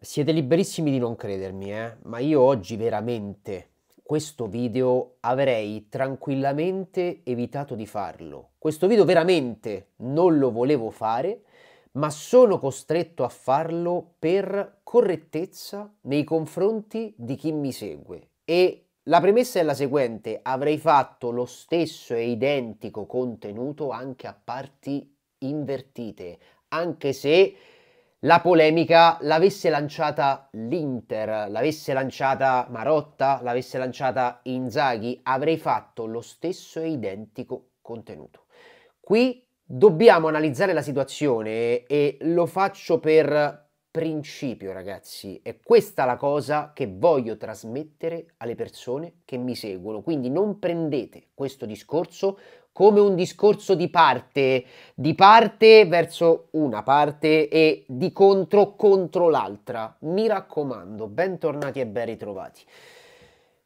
Siete liberissimi di non credermi, eh? ma io oggi veramente questo video avrei tranquillamente evitato di farlo. Questo video veramente non lo volevo fare, ma sono costretto a farlo per correttezza nei confronti di chi mi segue. E la premessa è la seguente, avrei fatto lo stesso e identico contenuto anche a parti invertite, anche se la polemica l'avesse lanciata l'Inter, l'avesse lanciata Marotta, l'avesse lanciata Inzaghi, avrei fatto lo stesso e identico contenuto. Qui dobbiamo analizzare la situazione e lo faccio per principio, ragazzi. È questa la cosa che voglio trasmettere alle persone che mi seguono. Quindi non prendete questo discorso come un discorso di parte, di parte verso una parte e di contro contro l'altra. Mi raccomando, bentornati e ben ritrovati.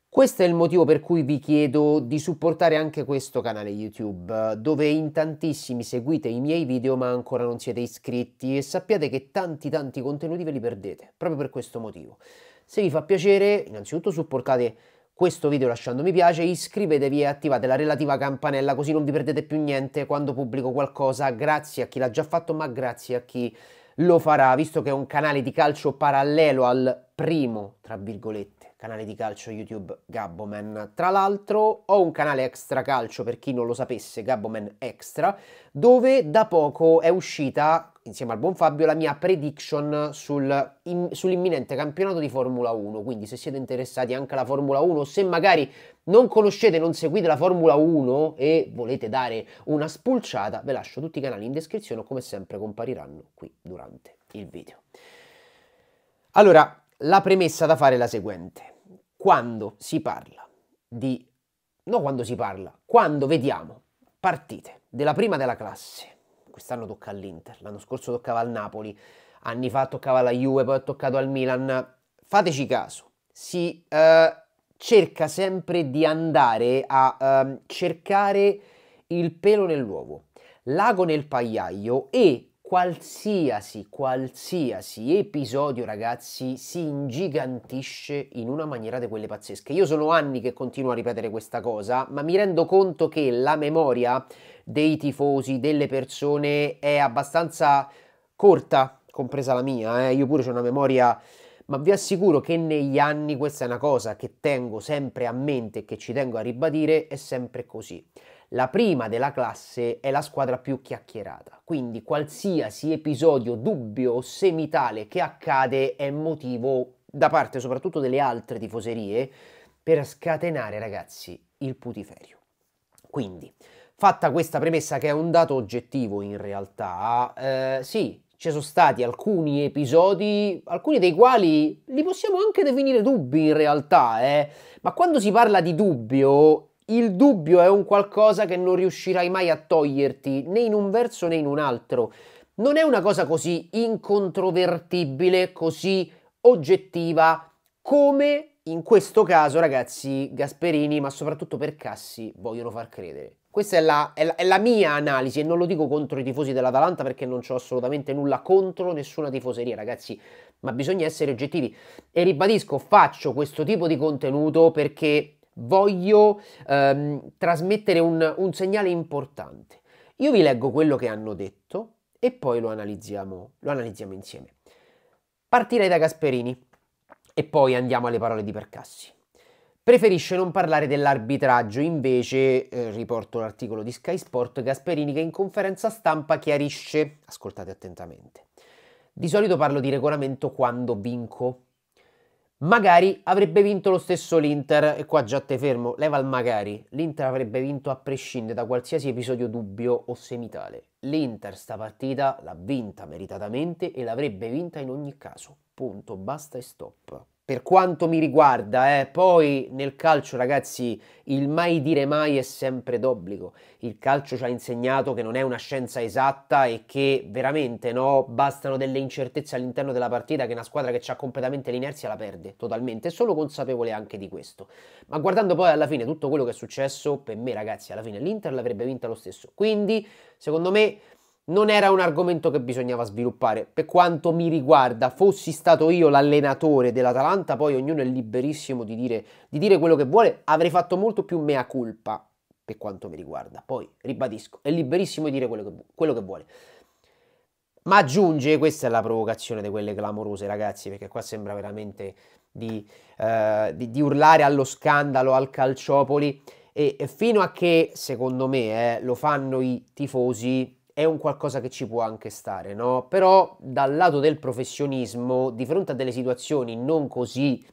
Questo è il motivo per cui vi chiedo di supportare anche questo canale YouTube, dove in tantissimi seguite i miei video ma ancora non siete iscritti e sappiate che tanti tanti contenuti ve li perdete, proprio per questo motivo. Se vi fa piacere, innanzitutto supportate questo video lasciando mi piace, iscrivetevi e attivate la relativa campanella così non vi perdete più niente quando pubblico qualcosa, grazie a chi l'ha già fatto ma grazie a chi lo farà, visto che è un canale di calcio parallelo al primo, tra virgolette, canale di calcio YouTube Gabboman. Tra l'altro ho un canale extra calcio per chi non lo sapesse, Gabboman Extra, dove da poco è uscita, insieme al buon Fabio, la mia prediction sul, in, sull'imminente campionato di Formula 1. Quindi se siete interessati anche alla Formula 1, se magari non conoscete, non seguite la Formula 1 e volete dare una spulciata, ve lascio tutti i canali in descrizione come sempre compariranno qui durante il video. Allora, la premessa da fare è la seguente. Quando si parla di... No, quando si parla, quando vediamo partite della prima della classe, quest'anno tocca all'Inter, l'anno scorso toccava al Napoli, anni fa toccava alla Juve, poi ha toccato al Milan, fateci caso, si eh, cerca sempre di andare a eh, cercare il pelo nell'uovo, l'ago nel pagliaio e qualsiasi, qualsiasi episodio, ragazzi, si ingigantisce in una maniera di quelle pazzesche. Io sono anni che continuo a ripetere questa cosa, ma mi rendo conto che la memoria dei tifosi, delle persone, è abbastanza corta, compresa la mia. Eh. Io pure ho una memoria ma vi assicuro che negli anni questa è una cosa che tengo sempre a mente e che ci tengo a ribadire, è sempre così la prima della classe è la squadra più chiacchierata, quindi qualsiasi episodio dubbio o semitale che accade è motivo da parte soprattutto delle altre tifoserie per scatenare ragazzi il putiferio. Quindi, fatta questa premessa che è un dato oggettivo in realtà, eh, sì, ci sono stati alcuni episodi, alcuni dei quali li possiamo anche definire dubbi in realtà, eh? ma quando si parla di dubbio il dubbio è un qualcosa che non riuscirai mai a toglierti, né in un verso né in un altro. Non è una cosa così incontrovertibile, così oggettiva, come in questo caso, ragazzi, Gasperini, ma soprattutto per Cassi, vogliono far credere. Questa è la, è la, è la mia analisi e non lo dico contro i tifosi dell'Atalanta perché non ho assolutamente nulla contro nessuna tifoseria, ragazzi, ma bisogna essere oggettivi. E ribadisco, faccio questo tipo di contenuto perché voglio ehm, trasmettere un, un segnale importante. Io vi leggo quello che hanno detto e poi lo analizziamo, lo analizziamo insieme. Partirei da Gasperini e poi andiamo alle parole di Percassi. Preferisce non parlare dell'arbitraggio, invece, eh, riporto l'articolo di Sky Sport, Gasperini che in conferenza stampa chiarisce, ascoltate attentamente, di solito parlo di regolamento quando vinco, Magari avrebbe vinto lo stesso l'Inter, e qua già te fermo, leva il magari. L'Inter avrebbe vinto a prescindere da qualsiasi episodio dubbio o semitale. L'Inter sta partita l'ha vinta meritatamente e l'avrebbe vinta in ogni caso. Punto, basta e stop per quanto mi riguarda, eh, poi nel calcio ragazzi il mai dire mai è sempre d'obbligo, il calcio ci ha insegnato che non è una scienza esatta e che veramente no, bastano delle incertezze all'interno della partita che una squadra che ha completamente l'inerzia la perde totalmente, sono consapevole anche di questo, ma guardando poi alla fine tutto quello che è successo, per me ragazzi alla fine l'Inter l'avrebbe vinta lo stesso, quindi secondo me non era un argomento che bisognava sviluppare. Per quanto mi riguarda, fossi stato io l'allenatore dell'Atalanta, poi ognuno è liberissimo di dire, di dire quello che vuole, avrei fatto molto più mea culpa, per quanto mi riguarda. Poi, ribadisco, è liberissimo di dire quello che, quello che vuole. Ma aggiunge, questa è la provocazione di quelle clamorose ragazzi, perché qua sembra veramente di, eh, di, di urlare allo scandalo, al calciopoli, e, e, fino a che, secondo me, eh, lo fanno i tifosi, è un qualcosa che ci può anche stare, no? Però dal lato del professionismo, di fronte a delle situazioni non così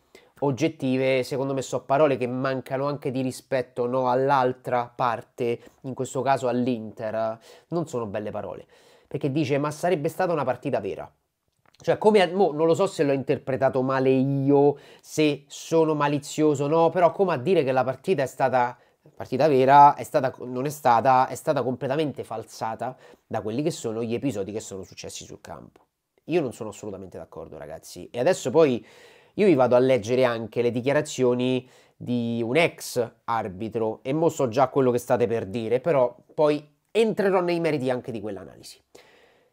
oggettive, secondo me so parole che mancano anche di rispetto no, all'altra parte, in questo caso all'Inter, non sono belle parole, perché dice ma sarebbe stata una partita vera. Cioè, come mo, non lo so se l'ho interpretato male io, se sono malizioso o no, però come a dire che la partita è stata partita vera è stata, non è stata, è stata completamente falsata da quelli che sono gli episodi che sono successi sul campo. Io non sono assolutamente d'accordo, ragazzi. E adesso poi io vi vado a leggere anche le dichiarazioni di un ex arbitro e mo so già quello che state per dire, però poi entrerò nei meriti anche di quell'analisi.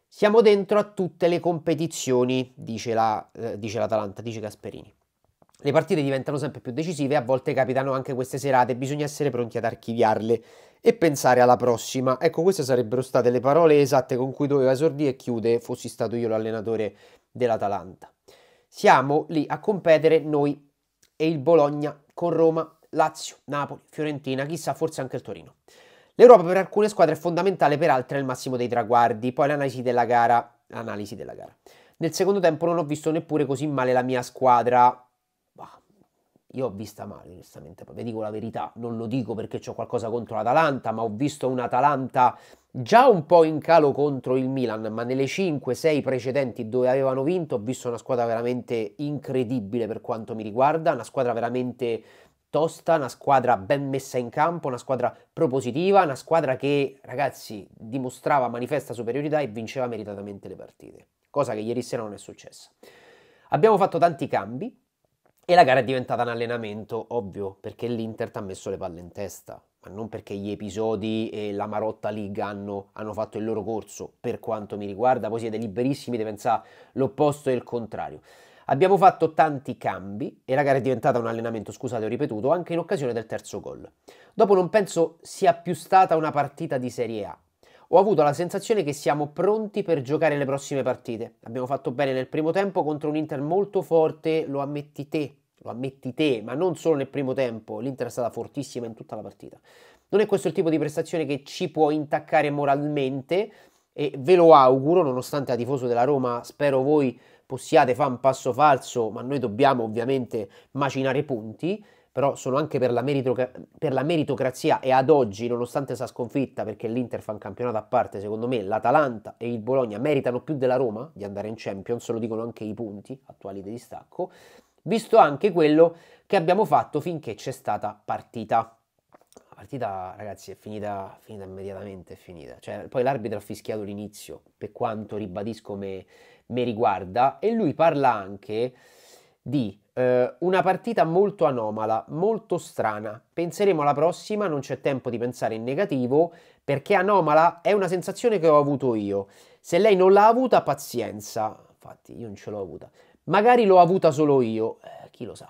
Siamo dentro a tutte le competizioni, dice, la, eh, dice l'Atalanta, dice Gasperini le partite diventano sempre più decisive, a volte capitano anche queste serate, bisogna essere pronti ad archiviarle e pensare alla prossima. Ecco, queste sarebbero state le parole esatte con cui doveva esordire e chiude, fossi stato io l'allenatore dell'Atalanta. Siamo lì a competere noi e il Bologna con Roma, Lazio, Napoli, Fiorentina, chissà forse anche il Torino. L'Europa per alcune squadre è fondamentale, per altre è il massimo dei traguardi. Poi l'analisi della gara. L'analisi della gara. Nel secondo tempo non ho visto neppure così male la mia squadra, io ho vista male, onestamente, vi dico la verità, non lo dico perché ho qualcosa contro l'Atalanta, ma ho visto un'Atalanta già un po' in calo contro il Milan, ma nelle 5-6 precedenti dove avevano vinto ho visto una squadra veramente incredibile per quanto mi riguarda, una squadra veramente tosta, una squadra ben messa in campo, una squadra propositiva, una squadra che, ragazzi, dimostrava manifesta superiorità e vinceva meritatamente le partite, cosa che ieri sera non è successa. Abbiamo fatto tanti cambi, e la gara è diventata un allenamento, ovvio, perché l'Inter ti ha messo le palle in testa, ma non perché gli episodi e la Marotta League hanno, hanno fatto il loro corso, per quanto mi riguarda, voi siete liberissimi di pensare l'opposto e il contrario. Abbiamo fatto tanti cambi e la gara è diventata un allenamento, scusate, ho ripetuto, anche in occasione del terzo gol. Dopo non penso sia più stata una partita di Serie A, ho avuto la sensazione che siamo pronti per giocare le prossime partite. Abbiamo fatto bene nel primo tempo contro un Inter molto forte, lo ammetti te, lo ammetti te, ma non solo nel primo tempo, l'Inter è stata fortissima in tutta la partita. Non è questo il tipo di prestazione che ci può intaccare moralmente e ve lo auguro, nonostante a tifoso della Roma spero voi possiate fare un passo falso, ma noi dobbiamo ovviamente macinare punti però sono anche per la, per la, meritocrazia e ad oggi, nonostante sia sconfitta, perché l'Inter fa un campionato a parte, secondo me l'Atalanta e il Bologna meritano più della Roma di andare in Champions, lo dicono anche i punti attuali di distacco, visto anche quello che abbiamo fatto finché c'è stata partita. La partita, ragazzi, è finita, finita immediatamente, è finita. Cioè, poi l'arbitro ha fischiato l'inizio, per quanto ribadisco me, me riguarda, e lui parla anche di eh, una partita molto anomala, molto strana. Penseremo alla prossima, non c'è tempo di pensare in negativo, perché anomala è una sensazione che ho avuto io. Se lei non l'ha avuta, pazienza. Infatti, io non ce l'ho avuta. Magari l'ho avuta solo io, eh, chi lo sa.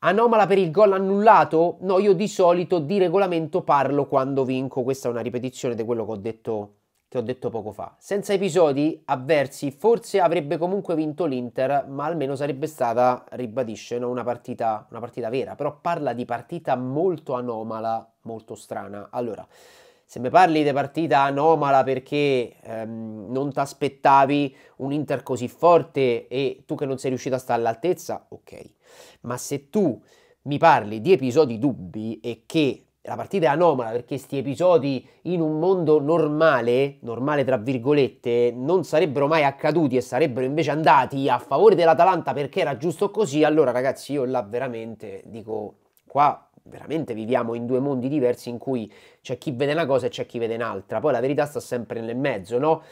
Anomala per il gol annullato? No, io di solito di regolamento parlo quando vinco. Questa è una ripetizione di quello che ho detto che ho detto poco fa. Senza episodi avversi forse avrebbe comunque vinto l'Inter, ma almeno sarebbe stata, ribadisce, no? una, partita, una partita vera. Però parla di partita molto anomala, molto strana. Allora, se mi parli di partita anomala perché ehm, non ti aspettavi un Inter così forte e tu che non sei riuscito a stare all'altezza, ok. Ma se tu mi parli di episodi dubbi e che la partita è anomala perché questi episodi in un mondo normale, normale tra virgolette, non sarebbero mai accaduti e sarebbero invece andati a favore dell'Atalanta perché era giusto così, allora ragazzi io là veramente dico qua veramente viviamo in due mondi diversi in cui c'è chi vede una cosa e c'è chi vede un'altra, poi la verità sta sempre nel mezzo, no?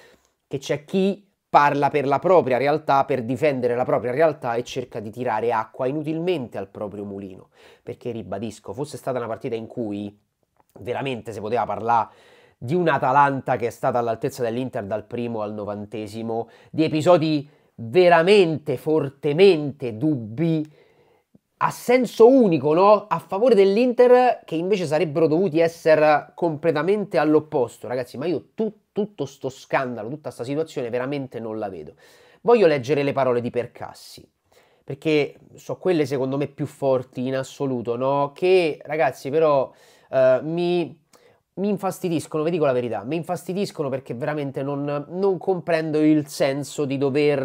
Che c'è chi parla per la propria realtà, per difendere la propria realtà e cerca di tirare acqua inutilmente al proprio mulino. Perché ribadisco, fosse stata una partita in cui veramente si poteva parlare di un'Atalanta che è stata all'altezza dell'Inter dal primo al novantesimo, di episodi veramente fortemente dubbi a senso unico, no? A favore dell'Inter che invece sarebbero dovuti essere completamente all'opposto. Ragazzi, ma io tutto tutto sto scandalo, tutta questa situazione veramente non la vedo. Voglio leggere le parole di Percassi, perché so quelle secondo me più forti in assoluto, no? Che ragazzi però eh, mi, mi, infastidiscono, vi dico la verità, mi infastidiscono perché veramente non, non comprendo il senso di dover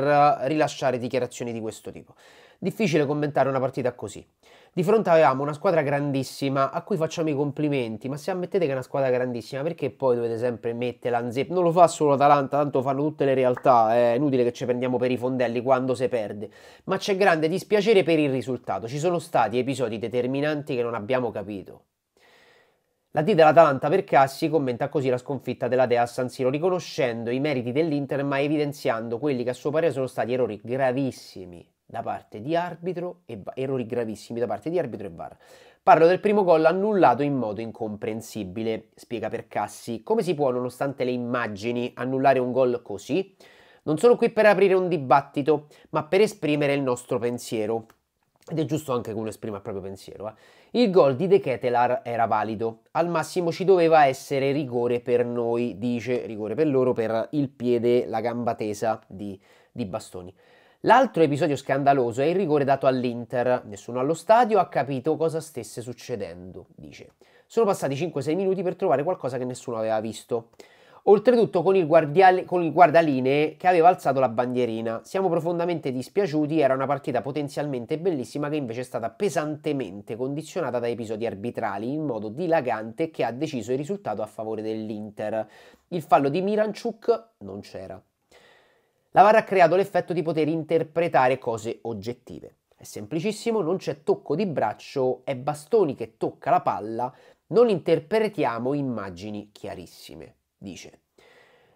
rilasciare dichiarazioni di questo tipo. Difficile commentare una partita così. Di fronte avevamo una squadra grandissima a cui facciamo i complimenti, ma se ammettete che è una squadra grandissima, perché poi dovete sempre mettere l'Anzep? Non lo fa solo l'Atalanta, tanto fanno tutte le realtà, è inutile che ci prendiamo per i fondelli quando si perde. Ma c'è grande dispiacere per il risultato, ci sono stati episodi determinanti che non abbiamo capito. La D dell'Atalanta per Cassi commenta così la sconfitta della Dea a San Siro, riconoscendo i meriti dell'Inter ma evidenziando quelli che a suo parere sono stati errori gravissimi da parte di arbitro e VAR, errori gravissimi da parte di arbitro e VAR. Parlo del primo gol annullato in modo incomprensibile, spiega per Cassi. Come si può, nonostante le immagini, annullare un gol così? Non sono qui per aprire un dibattito, ma per esprimere il nostro pensiero. Ed è giusto anche che uno esprima il proprio pensiero. Eh. Il gol di De Ketelar era valido. Al massimo ci doveva essere rigore per noi, dice rigore per loro, per il piede, la gamba tesa di, di Bastoni. L'altro episodio scandaloso è il rigore dato all'Inter. Nessuno allo stadio ha capito cosa stesse succedendo, dice. Sono passati 5-6 minuti per trovare qualcosa che nessuno aveva visto. Oltretutto con il, guardiale, con il guardaline che aveva alzato la bandierina. Siamo profondamente dispiaciuti, era una partita potenzialmente bellissima che invece è stata pesantemente condizionata da episodi arbitrali in modo dilagante che ha deciso il risultato a favore dell'Inter. Il fallo di Miranchuk non c'era. La VAR ha creato l'effetto di poter interpretare cose oggettive. È semplicissimo, non c'è tocco di braccio, è Bastoni che tocca la palla, non interpretiamo immagini chiarissime, dice.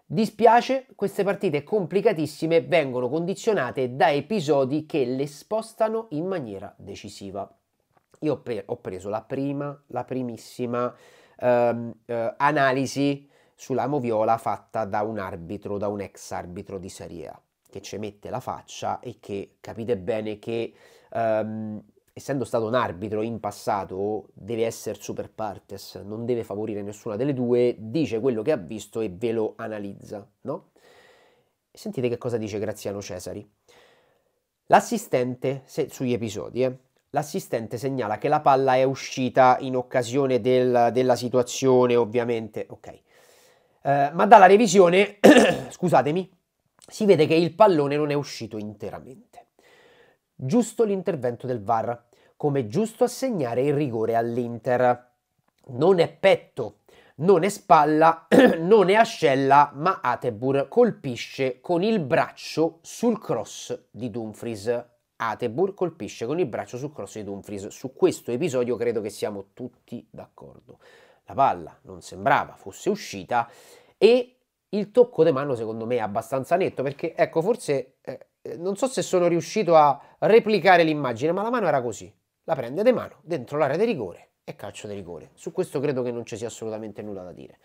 Dispiace, queste partite complicatissime vengono condizionate da episodi che le spostano in maniera decisiva. Io ho preso la prima, la primissima ehm, eh, analisi sulla moviola fatta da un arbitro, da un ex arbitro di Serie A, che ci mette la faccia e che capite bene che ehm, essendo stato un arbitro in passato deve essere super partes, non deve favorire nessuna delle due, dice quello che ha visto e ve lo analizza, no? Sentite che cosa dice Graziano Cesari. L'assistente, se, sugli episodi, eh, l'assistente segnala che la palla è uscita in occasione del, della situazione, ovviamente, ok, eh, ma dalla revisione, scusatemi, si vede che il pallone non è uscito interamente. Giusto l'intervento del VAR, come giusto assegnare il rigore all'Inter. Non è petto, non è spalla, non è ascella, ma Atebur colpisce con il braccio sul cross di Dumfries. Atebur colpisce con il braccio sul cross di Dumfries. Su questo episodio credo che siamo tutti d'accordo la palla non sembrava fosse uscita e il tocco di mano secondo me è abbastanza netto perché ecco forse eh, eh, non so se sono riuscito a replicare l'immagine ma la mano era così, la prende di mano dentro l'area di rigore e calcio di rigore. Su questo credo che non ci sia assolutamente nulla da dire.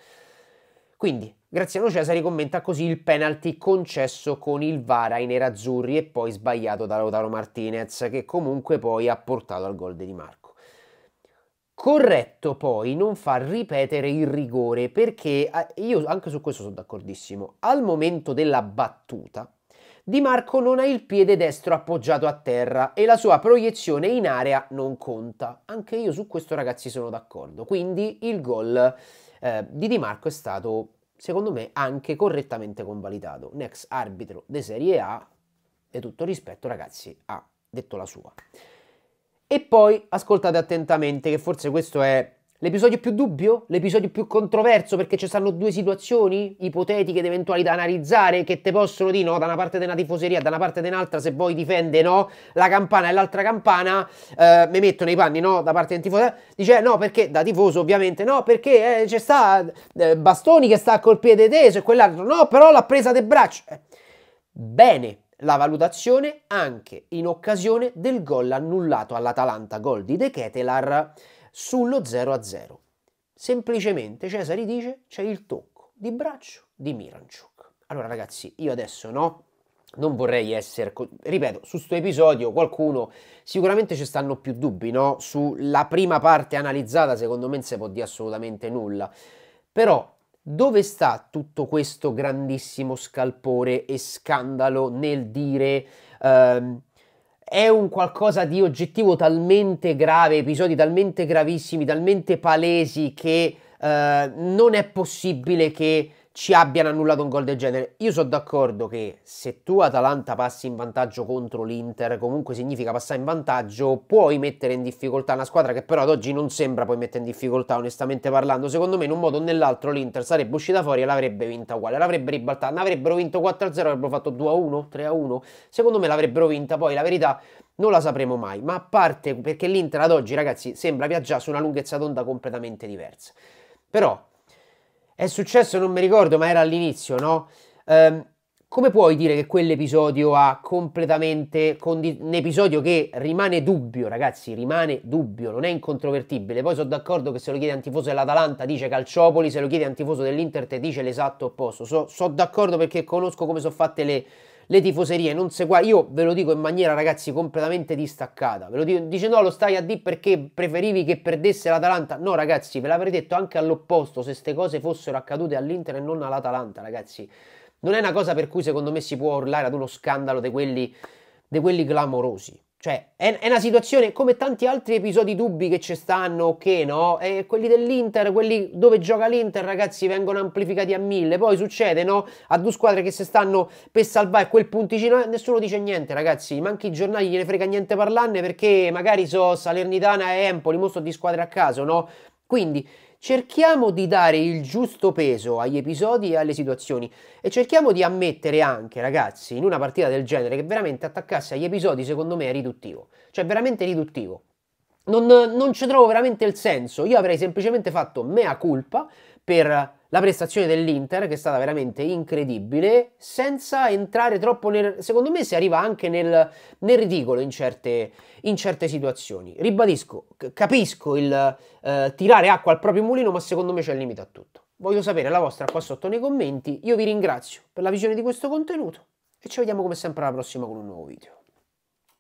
Quindi Graziano Cesari commenta così il penalty concesso con il Vara ai nerazzurri e poi sbagliato da Lautaro Martinez che comunque poi ha portato al gol di Di Marco. Corretto poi non far ripetere il rigore perché eh, io anche su questo sono d'accordissimo. Al momento della battuta Di Marco non ha il piede destro appoggiato a terra e la sua proiezione in area non conta. Anche io su questo ragazzi sono d'accordo. Quindi il gol eh, di Di Marco è stato secondo me anche correttamente convalidato. Next arbitro di Serie A e tutto rispetto ragazzi ha detto la sua. E poi ascoltate attentamente, che forse questo è l'episodio più dubbio, l'episodio più controverso, perché ci stanno due situazioni ipotetiche ed eventuali da analizzare che te possono dire no, da una parte della tifoseria, da una parte di un'altra, se vuoi difende no, la campana e l'altra campana, eh, mi metto nei panni no, da parte del tifoso, dice no perché da tifoso ovviamente, no perché eh, c'è sta eh, Bastoni che sta col piede teso e quell'altro, no però l'ha presa del braccio. Eh, bene, la valutazione anche in occasione del gol annullato all'Atalanta, gol di De Ketelar sullo 0-0. Semplicemente Cesari dice c'è il tocco di braccio di Miranchuk. Allora ragazzi, io adesso no, non vorrei essere, ripeto, su questo episodio qualcuno, sicuramente ci stanno più dubbi, no? Sulla prima parte analizzata secondo me non si può dire assolutamente nulla, però dove sta tutto questo grandissimo scalpore e scandalo nel dire ehm, è un qualcosa di oggettivo talmente grave, episodi talmente gravissimi, talmente palesi che eh, non è possibile che ci abbiano annullato un gol del genere. Io sono d'accordo che se tu Atalanta passi in vantaggio contro l'Inter, comunque significa passare in vantaggio, puoi mettere in difficoltà una squadra che però ad oggi non sembra poi mettere in difficoltà, onestamente parlando. Secondo me in un modo o nell'altro l'Inter sarebbe uscita fuori e l'avrebbe vinta uguale, l'avrebbe ribaltata, l'avrebbero vinto 4-0, avrebbero fatto 2-1, 3-1. Secondo me l'avrebbero vinta, poi la verità non la sapremo mai, ma a parte perché l'Inter ad oggi, ragazzi, sembra viaggiare su una lunghezza d'onda completamente diversa. Però è successo, non mi ricordo, ma era all'inizio, no? Ehm, come puoi dire che quell'episodio ha completamente condi- un episodio che rimane dubbio, ragazzi, rimane dubbio, non è incontrovertibile. Poi sono d'accordo che se lo chiede a un tifoso dell'Atalanta dice Calciopoli, se lo chiede a un tifoso dell'Inter te dice l'esatto opposto. Sono so d'accordo perché conosco come sono fatte le le tifoserie non se guardano. Io ve lo dico in maniera, ragazzi, completamente distaccata. Ve lo dico, dice no, lo stai a D perché preferivi che perdesse l'Atalanta. No, ragazzi, ve l'avrei detto anche all'opposto se queste cose fossero accadute all'Inter e non all'Atalanta, ragazzi. Non è una cosa per cui secondo me si può urlare ad uno scandalo di quelli, di quelli clamorosi. Cioè, è, è, una situazione come tanti altri episodi dubbi che ci stanno, che no? E quelli dell'Inter, quelli dove gioca l'Inter, ragazzi, vengono amplificati a mille. Poi succede, no? A due squadre che si stanno per salvare quel punticino, eh, nessuno dice niente, ragazzi. Manchi i giornali gliene frega niente parlarne perché magari so Salernitana e Empoli, mo sto di squadre a caso, no? Quindi Cerchiamo di dare il giusto peso agli episodi e alle situazioni e cerchiamo di ammettere anche, ragazzi, in una partita del genere che veramente attaccarsi agli episodi secondo me è riduttivo, cioè veramente riduttivo. Non, non ci trovo veramente il senso, io avrei semplicemente fatto mea culpa per la prestazione dell'Inter, che è stata veramente incredibile, senza entrare troppo nel... secondo me si arriva anche nel, nel ridicolo in certe, in certe, situazioni. Ribadisco, capisco il eh, tirare acqua al proprio mulino, ma secondo me c'è il limite a tutto. Voglio sapere la vostra qua sotto nei commenti, io vi ringrazio per la visione di questo contenuto e ci vediamo come sempre alla prossima con un nuovo video.